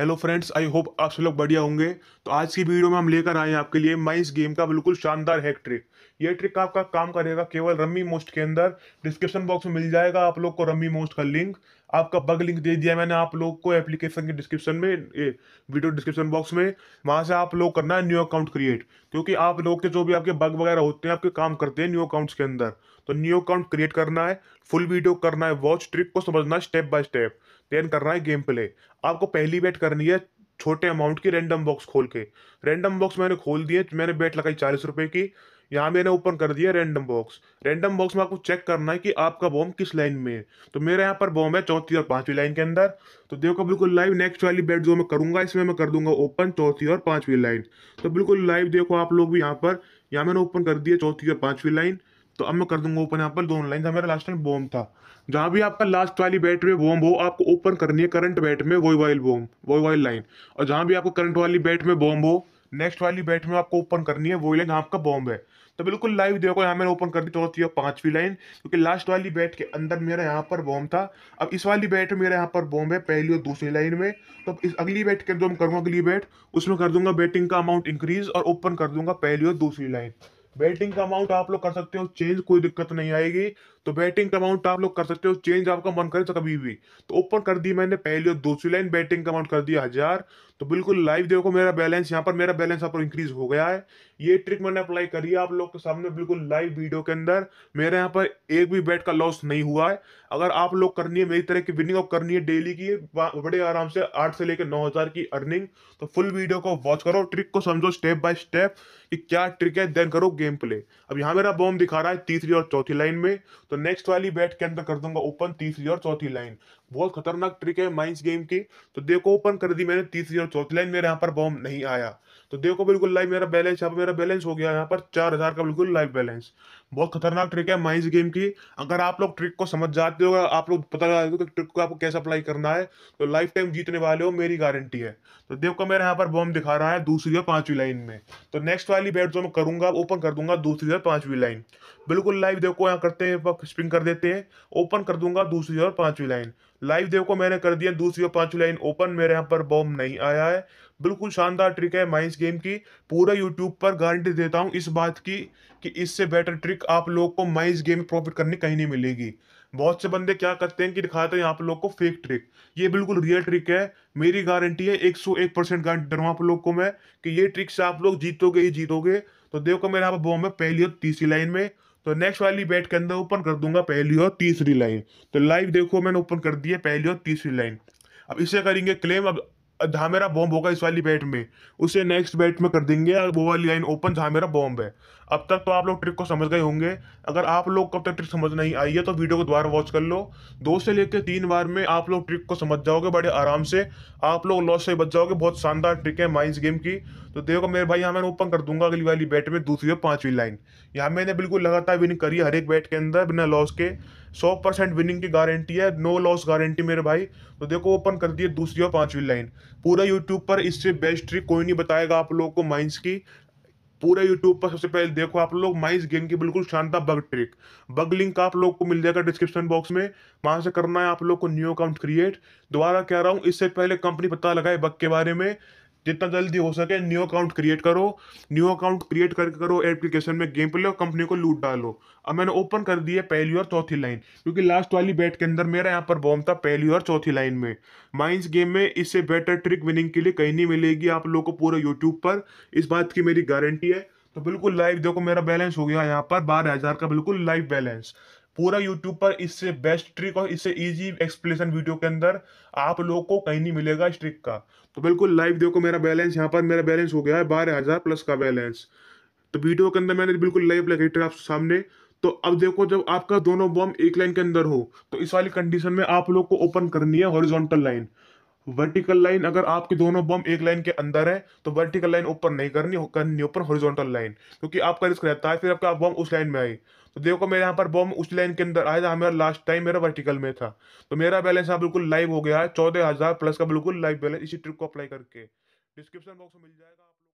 hello friends I hope आप सब लोग बढ़िया होंगे तो आज की वीडियो में हम लेकर आए हैं आपके लिए माइस गेम का बिल्कुल शानदार हैक ट्रिक ये ट्रिक आपका काम करेगा केवल रम्मी मोस्ट के अंदर डिस्क्रिप्शन बॉक्स में मिल जाएगा आप लोग को रम्मी मोस्ट का लिंक आपका बग लिंक दे दिया मैंने आप लोग को एप्लीकेशन के डिस्क्रिप्शन में ए, वीडियो डिस्क्रिप्शन बॉक्स में वहाँ से आप लोग करना है न्यू अकाउंट क्रिएट क्योंकि आप लोग के जो भी आपके बग वगैरह होते हैं आपके काम करते हैं न्यू अकाउंट्स के अंदर तो न्यू अकाउंट क्रिएट करना है फुल वीडियो करना है वॉच ट्रिप को समझना स्टेप बाय स्टेप देन करना है गेम प्ले आपको पहली बैट करनी है छोटे अमाउंट की रैंडम बॉक्स खोल के रैंडम बॉक्स मैंने खोल दिए मैंने बैट लगाई चालीस रुपये की यहाँ मैंने ओपन कर दिया रैंडम बॉक्स रैंडम बॉक्स में आपको चेक करना है कि आपका बॉम्ब किस लाइन में है तो मेरे यहाँ पर बॉम्ब है चौथी और पांचवी लाइन के अंदर तो देखो बिल्कुल लाइव नेक्स्ट वाली बैट जो मैं करूंगा इसमें मैं कर दूंगा ओपन चौथी और पांचवी लाइन तो बिल्कुल लाइव देखो आप लोग भी यहाँ पर यहाँ मैंने ओपन कर दिया चौथी और पांचवी लाइन तो अब मैं कर दूंगा ओपन यहाँ पर दोनों लाइन था मेरा लास्ट टाइम बॉम था जहाँ भी आपका लास्ट वाली बैट में बॉम हो आपको ओपन करनी है करंट बैट में वो वाइल बॉम वो वाइल लाइन और जहाँ भी आपको करंट वाली बैट में बॉम हो नेक्स्ट वाली बैट में आपको ओपन करनी है वो लाइन जहाँ आपका बॉम्ब है तो बिल्कुल लाइव देखो यहाँ मैंने ओपन कर दी चौथी और पांचवी लाइन क्योंकि लास्ट वाली बैट के अंदर मेरा यहाँ पर बॉम्ब था अब इस वाली बैट में मेरा यहाँ पर बॉम्ब है पहली और दूसरी लाइन में तो इस अगली बैट के जो मैं करूँगा अगली बैट उसमें कर दूंगा बैटिंग का अमाउंट इंक्रीज और ओपन कर दूंगा पहली और दूसरी लाइन बेटिंग का अमाउंट आप लोग कर सकते हो चेंज कोई दिक्कत नहीं आएगी तो बैटिंग का अमाउंट आप लोग कर सकते हो चेंज आपका मन करे तो कभी भी तो ओपन कर दी मैंने पहली और दूसरी लाइन बैटिंग का अमाउंट कर दिया हज़ार तो बिल्कुल लाइव देखो मेरा बैलेंस यहाँ पर मेरा बैलेंस यहाँ पर इंक्रीज हो गया है ये ट्रिक मैंने अप्लाई करी है आप लोग के सामने बिल्कुल लाइव वीडियो के अंदर मेरे यहाँ पर एक भी बैट का लॉस नहीं हुआ है अगर आप लोग करनी है मेरी तरह की विनिंग और करनी है डेली की बड़े आराम से आठ से लेकर नौ की अर्निंग तो फुल वीडियो को वॉच करो ट्रिक को समझो स्टेप बाय स्टेप कि क्या ट्रिक है देन करो गेम प्ले अब यहाँ मेरा बॉम दिखा रहा है तीसरी और चौथी लाइन में तो नेक्स्ट तो वाली बैट के अंदर कर दूंगा ओपन तीसरी और चौथी लाइन बहुत खतरनाक ट्रिक है माइंस गेम की तो देखो ओपन कर दी मैंने तीसरी और चौथी लाइन मेरे यहाँ पर बॉम्ब नहीं आया तो देखो बिल्कुल लाइव मेरा बैलेंस अब मेरा बैलेंस हो गया यहाँ पर चार हजार का बिल्कुल लाइव बैलेंस बहुत खतरनाक ट्रिक है माइज गेम की अगर आप लोग ट्रिक को समझ जाते हो आप लोग पता लगा कि ट्रिक को आपको कैसे अप्लाई करना है तो लाइफ टाइम जीतने वाले हो मेरी गारंटी है तो देखो मेरा यहाँ पर बॉम्ब दिखा रहा है दूसरी और पांचवी लाइन में तो नेक्स्ट वाली बैट जो मैं करूंगा ओपन कर दूंगा दूसरी और पांचवी लाइन बिल्कुल लाइव देखो यहाँ करते हैं स्प्रिंग कर देते हैं ओपन कर दूंगा दूसरी और पांचवी लाइन लाइव देखो मैंने कर दिया दूसरी और पांचवी लाइन ओपन मेरे यहाँ पर बॉम्ब नहीं आया है बिल्कुल शानदार ट्रिक है माइंस गेम की पूरा यूट्यूब पर गारंटी देता हूँ इस बात की कि इससे बेटर ट्रिक आप लोग को माइंस गेम प्रॉफिट करने कहीं नहीं मिलेगी बहुत से बंदे क्या करते हैं कि दिखाते हैं आप लोग को फेक ट्रिक ये बिल्कुल रियल ट्रिक है मेरी गारंटी है एक सौ एक परसेंट गारंटी दे हूँ आप लोग को मैं कि ये ट्रिक से आप लोग जीतोगे ही जीतोगे तो देखो मेरे यहाँ पर बॉम है पहली और तीसरी लाइन में तो नेक्स्ट वाली बैट के अंदर ओपन कर दूंगा पहली और तीसरी लाइन तो लाइव देखो मैंने ओपन कर दी है पहली और तीसरी लाइन अब इसे करेंगे क्लेम अब धामेरा बॉम्ब होगा इस वाली बैट में उसे नेक्स्ट बैट में कर देंगे वो वाली लाइन ओपन धामेरा बॉम्ब है अब तक तो आप लोग ट्रिक को समझ गए होंगे अगर आप लोग कब तक ट्रिक समझ नहीं आई है तो वीडियो को दोबारा वॉच कर लो दो से लेकर तीन बार में आप लोग ट्रिक को समझ जाओगे बड़े आराम से आप लोग लॉस से बच जाओगे बहुत शानदार ट्रिक है माइंस गेम की तो देखो मेरे भाई यहाँ मैं ओपन कर दूंगा अगली वाली बैट में दूसरी और पाँचवीं लाइन यहाँ मैंने बिल्कुल लगातार विनिंग करी हर एक बैट के अंदर बिना लॉस के सौ परसेंट विनिंग की गारंटी है नो लॉस गारंटी मेरे भाई तो देखो ओपन कर दिए दूसरी और पांचवी लाइन पूरा यूट्यूब पर इससे बेस्ट ट्रिक कोई नहीं बताएगा आप लोगों को माइंस की पूरे यूट्यूब पर सबसे पहले देखो आप लोग माइस गेम की बिल्कुल शानदार बग ट्रिक बग लिंक आप लोग को मिल जाएगा डिस्क्रिप्शन बॉक्स में वहां से करना है आप लोग को न्यू अकाउंट क्रिएट दोबारा कह रहा हूँ इससे पहले कंपनी पता लगाए बग के बारे में जितना जल्दी हो सके न्यू अकाउंट क्रिएट करो न्यू अकाउंट क्रिएट कर करो एप्लीकेशन में गेम पे लो कंपनी को लूट डालो अब मैंने ओपन कर दिया है पहली और चौथी लाइन क्योंकि लास्ट वाली बैट के अंदर मेरा यहाँ पर बॉम्ब था पहली और चौथी लाइन में माइंस गेम में इससे बेटर ट्रिक विनिंग के लिए कहीं नहीं मिलेगी आप लोग को पूरे यूट्यूब पर इस बात की मेरी गारंटी है तो बिल्कुल लाइव देखो मेरा बैलेंस हो गया यहाँ पर बारह हज़ार का बिल्कुल लाइव बैलेंस पूरा यूट्यूब पर इससे बेस्ट ट्रिक और इससे इजी एक्सप्लेनेशन वीडियो के अंदर आप लोग को कहीं नहीं मिलेगा इस ट्रिक का तो बिल्कुल लाइव देखो मेरा बैलेंस यहाँ पर मेरा बैलेंस हो गया है बारह हज़ार प्लस का बैलेंस तो वीडियो के अंदर मैंने बिल्कुल लाइव लगाई ट्रिक आपके सामने तो अब देखो जब आपका दोनों बॉम्ब एक लाइन के अंदर हो तो इस वाली कंडीशन में आप लोग को ओपन करनी है हॉरिजॉन्टल लाइन वर्टिकल लाइन अगर आपके दोनों बम एक लाइन के अंदर है तो वर्टिकल लाइन ऊपर नहीं करनी करनी ऊपर हॉरिजॉन्टल लाइन क्योंकि आपका रिस्क रहता है फिर आपका बम उस लाइन में आए तो देखो मेरे यहाँ पर बम उस लाइन के अंदर आया था मेरा लास्ट टाइम मेरा वर्टिकल में था तो मेरा बैलेंस यहाँ बिल्कुल लाइव हो गया है चौदह हज़ार प्लस का बिल्कुल लाइव बैलेंस इसी ट्रिक को अप्लाई करके डिस्क्रिप्शन बॉक्स में मिल जाएगा आप